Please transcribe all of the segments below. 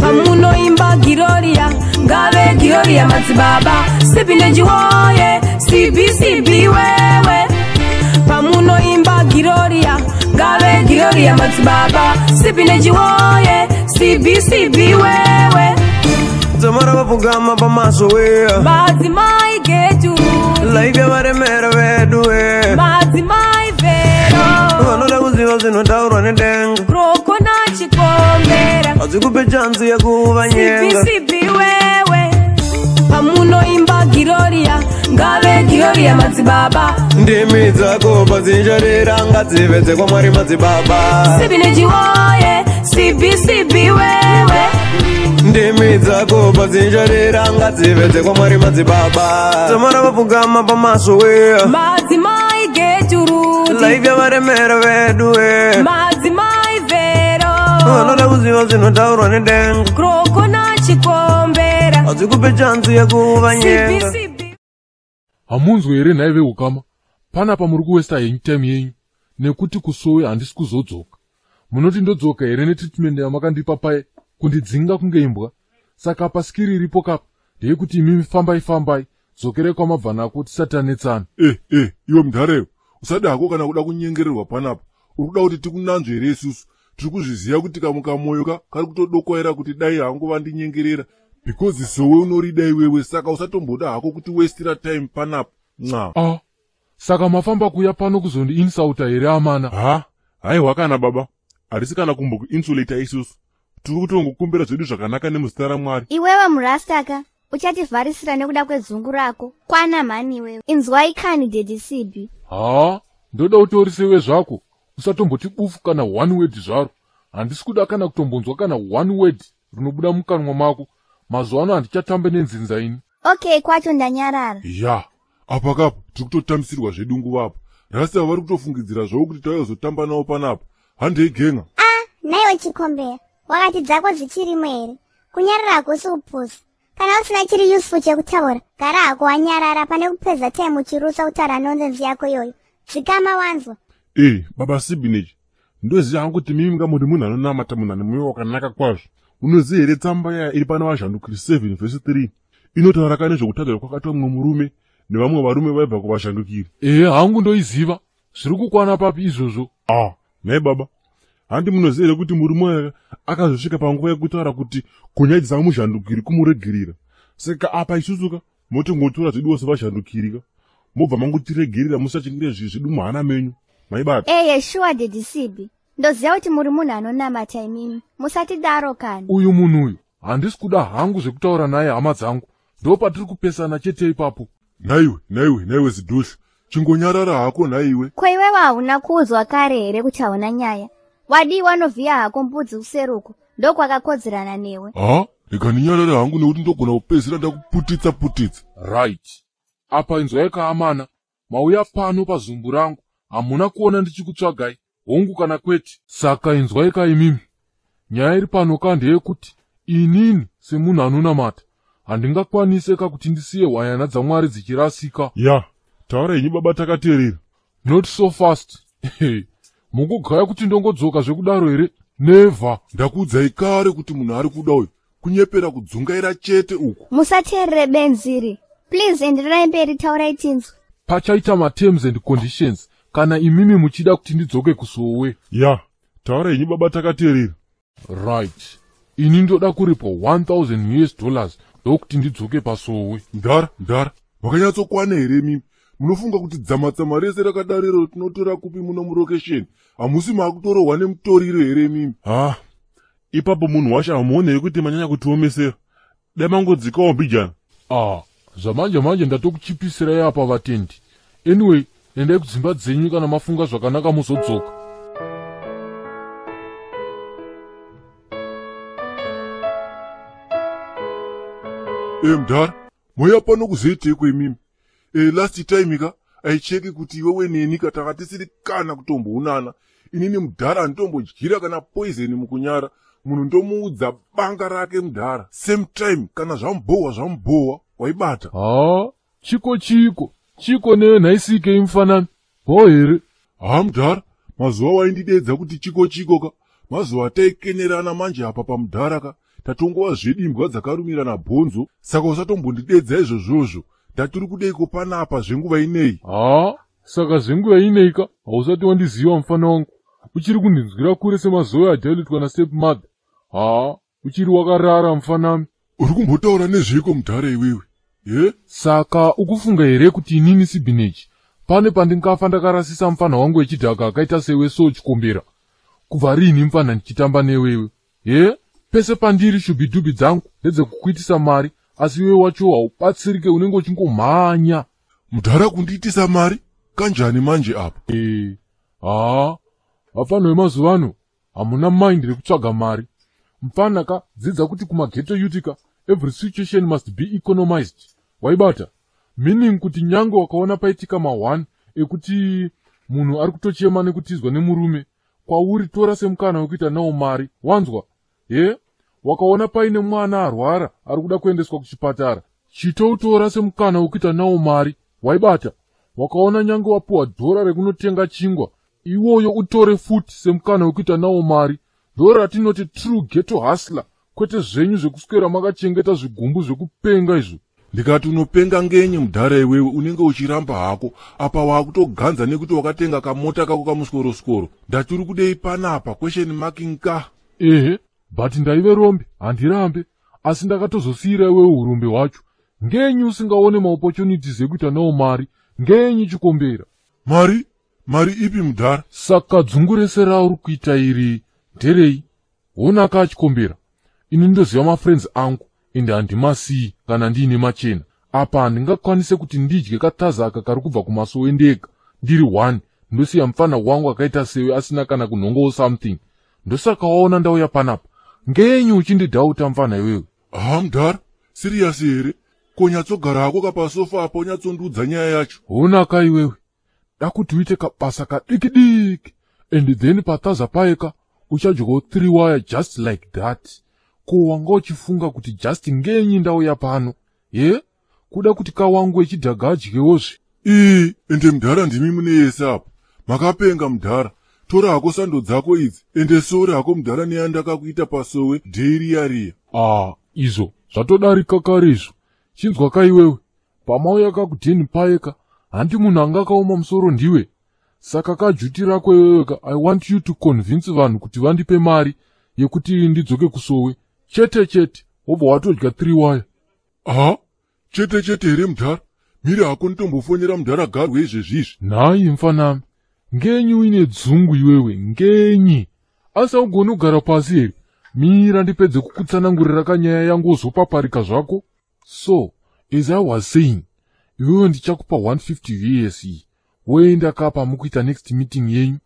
pamunoimba giroria ngave giroria madzibaba sipindejihoye cbcb wewe pamunoimba giroria ngave giroria madzibaba sipindejihoye cbcb wewe zamara vapugama pamaso wea madzimai getu laivya varemera vedu we madzimai vero vanoda kuziva zvinotaurwa nedenga zvikupe chanzi yekuvanyengaiwewe pamunoimba giroria ngave giroria madzibaba ndimi dzako padzinjarira ngadzive dzekwamwari madzibaba sibinejiwoye sibisibiwewe ndimi dzako padzinjarira ngadzive dzekwamwari madzibaba tamara vapfugama pamaso weya madzimai geturudi laivya varemera vedu weya unoda kuziva zvinotaurwa nedengo kroko nachikombera hazvikupe chanzi yekuva nyenga hamunzwi here nhai veukama panapa muri kuwesta hanytime yenyu nekuti kusowe handisi kuzodzoka munoti ndodzoka here netritmend yamakandipa paye kundidzinga kunge imbwa saka pasikiri iripo kapa ndeyekuti imi fambai fambai dzokerai kwamabva nako tisati tanetsana eh eh iwe mudhareyo usadi hako kana kuda kunyengererwa panapa uri kuda kuti tikunanzve here isusu tiri kuzviziva kuti kamwe kamwoyo ka kari kutodokwaira kuti dai hangu vandinyengerera because zowe unorida iwewe saka usatomboda hako kuti westira time panapa na ah, saka mafamba kuya pano kuzondiinsauta here amana ha haiwa kana baba harisi kana kumbokuinsulata isusu tiri kutongokumbira zvedu zvakanaka nemuzita ramwari iwewe murastaka uchativharisira nekuda kwedzungu rako kwana mhani iwewe inzwai kani dedisibi ha ndoda kutorisewe zvako usatomboti bufu kana one wedi zvaro handisi kuda kana kutombonzwa kana one wedi rinobuda mukanwa mako mazuva ano handichatambe nenzinza ini okay kwacho ndanyarara ya apakapa tiri kutotambisirwa zvedu nguvapo rasa vari kutofungidzira zvavo kuti taivazotamba navo panapa handei genga a naiwe chikombera wakati dzako dzichirimo here kunyarara hakusi upusi kana usina chiri useful chekutaura gara hako wanyarara pane kupedza taimu uchirusa kutaura nonzenzi yako iyoyo dzikama wanzwa ei baba sibinichi ndoziva hangu kuti mimi ngamuri munhu anonamata munhu ane mweya wakanaka kwazvo unoziva here tsamba yaya iri pana vashandukiri 7 vhesi 3 inotaura kane zvokutadzwa kwakaitwa mumwe murume nevamwe varume vaibva kuvashandukiri ehe hangu ndoiziva zviri kukwana papi izvozvo a ah, nhai baba handi munoziva here kuti murume aya akazosvika panguva yekutaura kuti kunyadzisa muzhandukiri kumuregerera saka apa ichusuka motongotora zviduwo sevashandukirika mobva mangutiregerera musachengere zvii zvidu muhana menyu maibata eye shuwa ndidisibi ndoziva kuti muri munhu anonamata imimi musati daro kani uyu munhu uyu handisi kuda hangu zvekutaura naye hama dzangu ndo patiri kupesana chete ipapo naiwe naiwe naiwe zidhuhla chingonyarara hako naiwe kweiwewo hauna kuudzwa kare here kuti hauna nyaya wadiwa novhiya hako mbudzi useruko ndokwakakodzerana newe ha rekaninyarare hangu nekuti ndogona kupedzisira ndakuputitsa putitsa right apa inzwai kaamana mauya pano pazumbu rangu hamuna kuona ndichikutsvagai hongu kana kwete saka inzwai kaimimi nyaya iri pano ka ndeyekuti inini semunhu anonamata handingakwanise kakuti ndisiye hwayana dzamwari dzichirasika ya taura henyu baba takateerera not so fast mukugaya kuti ndongodzoka zvekudaro here nevha ndakuudzai kare kuti munhu ari kuda uyu kunyepera kudzungaira chete uku musateerere benziri please endererai mberi taurai tinzwi pachaita matems and conditions kana imimi muchida kuti ndidzoke kusuwe ya taura henyu baba takateerera right ini ndoda kuripa 1000 us dollars ndokuti ndidzoke pasowe ndara ndara makanyatsokwana here mimi munofunga kuti dzamatsama rese rakadariro tinotora kupi muno murokesheni hamusi maakutorohwa nemutoriro here mimi ha ah, ipapo munhu washa hamuonei kuti manyanya kutiomesera dai mangodzikawo mbijana ah zvamanje manje ndatokuchipisirai apa vatendi anyway endai kudzimba dzenyu kana mafunga zvakanaka muzodzoka e eh, mudhara moya pano kuzoiteiko imimi e, last time ka aicheki kuti iwe weneni katanga tisiri kana kutombounana inini mudhara handitombodyira kana poizeni mukunyara munhu ndomuudza banga rake mudhara same time kana zvamubhohwa zvamubhohwa waibata haa chiko chiko chiko newe nhaisikei mufanana ho here hamudhara mazuva waindidedza kuti chiko chiko ka mazuva taikenerana manje apa pamudhara ka tatongova zvedimbwa dzakarumirana bhonzo saka usatombondidedza izvozvozvo ndatiri kudeiko panapa zvenguva inei haa saka zvenguva inei ka hausati wandiziva mufana wangu uchiri kundinzwira kure semazoya adhailitwa nastepmadha haa uchiri wakarara mufanami uri kumbotaura nezveiko mudhara iwiwi he saka ukufunga here kuti inini sibhineji pane pandingafa ndakarasisa mufana wangu wechidhaka akaita seweso chikombera kubva rini mufana ndichitamba newewe he pese pandiri shubhidhubhi dzangu ndedzekukuitisa mari asi iwe wacho haubatsirike unenge uchingomhanya mudhara kundiitisa mari kanjani manje apa ee haa vapfano vemazuva ano hamuna maindi rekutsvaga mari mufana ka dzidza kuti kumageto utica every situation must be economized waibata meaning kuti nyange wakaona paitika ma1 ekuti munhu ari kutochema nekutizwa nemurume kwauri tora semukana wekuita nawo mari wanzwa he wakaona paine mwana arwara ari kuda kuendeswa kuchipatara chitoutora semukana wekuita nawo mari waibata wakaona nyange wapiwa dhora rekunotenga chingwa iwoyo utore futi semukana wekuita nawo mari dhora ratinoti true geto hasler kwete zvenyu zvekuswera makachengeta zvigumbu zvekupenga izvo ndikati unopenga ngenye mudhara iwewe unenge uchiramba hako apa waakutoganza nekuti wakatenga kamota kako kamuskoroskoro ndatiri kudei panapa kwesheni makinga ehe but ndaive rombe handirambe asi ndakatozosiyira iwewe urombe hwacho ngenyi usingaone maopportunities ekuita nawo mari ngenyi chikombera mari mari ipi mudhara saka dzungurese rauri kuita iri nderei honaka achikombera ini ndinoziva mafriends angu ende handimasiyi kana ndiine machena apa handingakwanise kuti ndidye kathaza aka kari kubva kumasuo endega ndiri 1 ndosiya mufana wangu akaita sewe asina kana kunhongowo something ndosaka waona ndauya panapa ngenyu uchindidhauta mufana iwewe hamdhara siriyasi here konyatsogara hako kapasofa apa unyatsondudza nyaya yacho honaka iwewe da kuti uite kabasa kadiki diki and then pathaza paeka uchadyawo 3 waya just like that ko wanga uchifunga kuti just ngenyi ndauya pano ye kuda kuti kawangu echidhaga adyewozve ii ende mudhara ndimi mune yese apo makapenga mudhara tora hako sando dzako idzi ende sori hako mudhara neyandakakuita pasowe dheiriyariya ah izvo zvatodarika karezvo chinzwa kaiwewe pamauya kakudheni payeka handi munhu angakaoma musoro ndiwe saka kajuti rako iweweka i want you to convince vanhu kuti vandipe mari yekuti ndidzoke kusowe chete chete wobva watodya 3 waya aha chete chete here mudhara mhiri hako ndotombofonera mudhara garwe izvezvi izvi nhai mfanami ngenyi uine dzungu iwewe ngenyi asi augoni kugara pasi here mira ndipedze kukutsanangurira kanyaya yangu wozopaparika zvako so as i was saying iwewe ndichakupa 150 vs iyi e. woenda kapa mukuita next meeting yenyu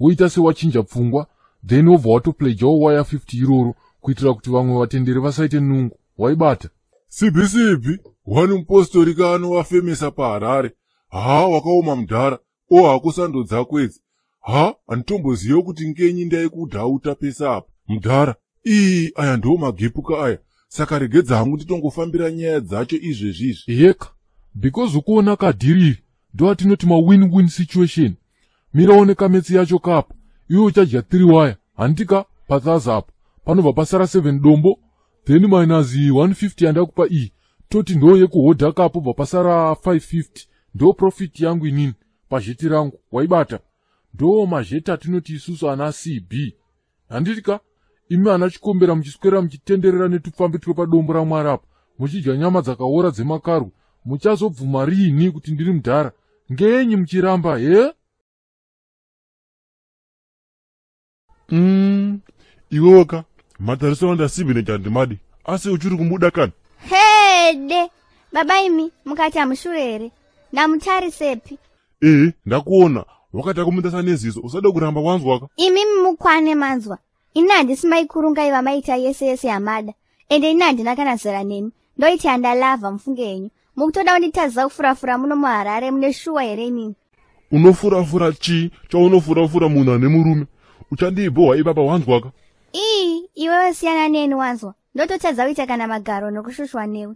woita sewachinja pfungwa then wobva watopledyawo waya 50 iroro kuitira kuti vamwe vatenderi vasaite nungo waibata sibhi sibhi wani mupostori kano wafemesa paharare ha wakaoma mudhara o hakusandodza kwedzi ha handitombozivo kuti ngenyi ndaikudhauta pese apa mudhara iyi aya ndiwo magepuka aya saka rege dzangu nditongofambira nyaya dzacho izvezvi izvi yeka because ukuona kadhiriri ndoatinoti mawin win situation miraone kametsi yacho kapa iwe uchadya 3 waya handika pathas apa panobva pasara 7 dombo then minus 150 yanda kupa iyi e. toti ndo yekuhodha kapo bva pasara 550 ndo profit yangu inini pazheti rangu waibata ndo mazheti atinoti isusu ana cb handitika imi ana chikombera muchiswera muchitenderera netupfambi turi padombo ramwari apa muchidya nyama dzakaora dzemakarwe muchazobvuma riini kuti ndiri mudhara ngenyi muchiramba he mm. iwoka matariso andasimbine chandi madi asi uchiri kumuda kani hede baba imi mukati hamushure here ndamutarisepi ehe ndakuona wakata kumutasa neziso usada kuramba wanzwaka imimi mukwane manzwa ini handisi maikurungai vamaita yese yese yamada ende ini handina kana zera neni ndoiti handalavha mufunge henyu mukutoda kunditadziza kufurafura muno muharare mune shuwa here imimi unofurafura chii chaunofurafura munhu ane murume uchandibhohwa ipapa wanzwaka ii iwewe siyana neni wanzwa ndototadza uita kana magaro nokushushwa newe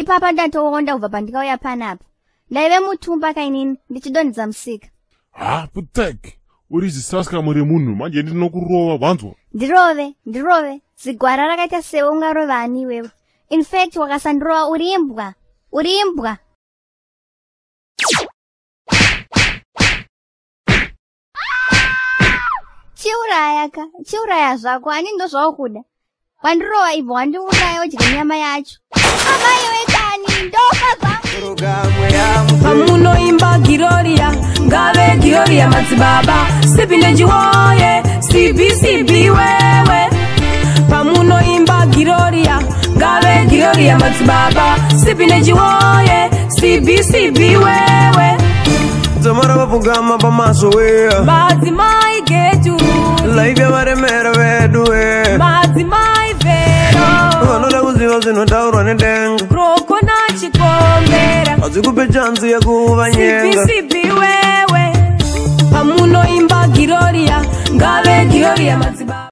ipapa ndatoonda kubva pandikauya panapa ndaive mutumba kainini ndichidonhedza musika haputeke uri zisaska muri munhu manje ndinokurova wanzwa ndirove ndirove zigwara rakaita sewe ungarova ani iwewe infact wakasandirova uri imbwa uri imbwa chiuraya ka chiuraya zvako ani ndozvavo kuda kwandirova ibvo wandiuraya wodye nyama yacho amaiwekani ndopapamunoimba giroria ngave giroria madzibaba sipindejihoye cbcb wewe pamunoimba giroria ngave giroria madzibaba sipindejihoye cbcb wewe dzamara vapfugama pamaso weya madzimai kechu laika varemera veduwe madzimai vero vanoda kuziva zvinotaurwa nedenga roko na chikombera hazvikupe chanzi yekuva nyengasipisipi wewe pamunoimba giroria ngave giroria madzibaba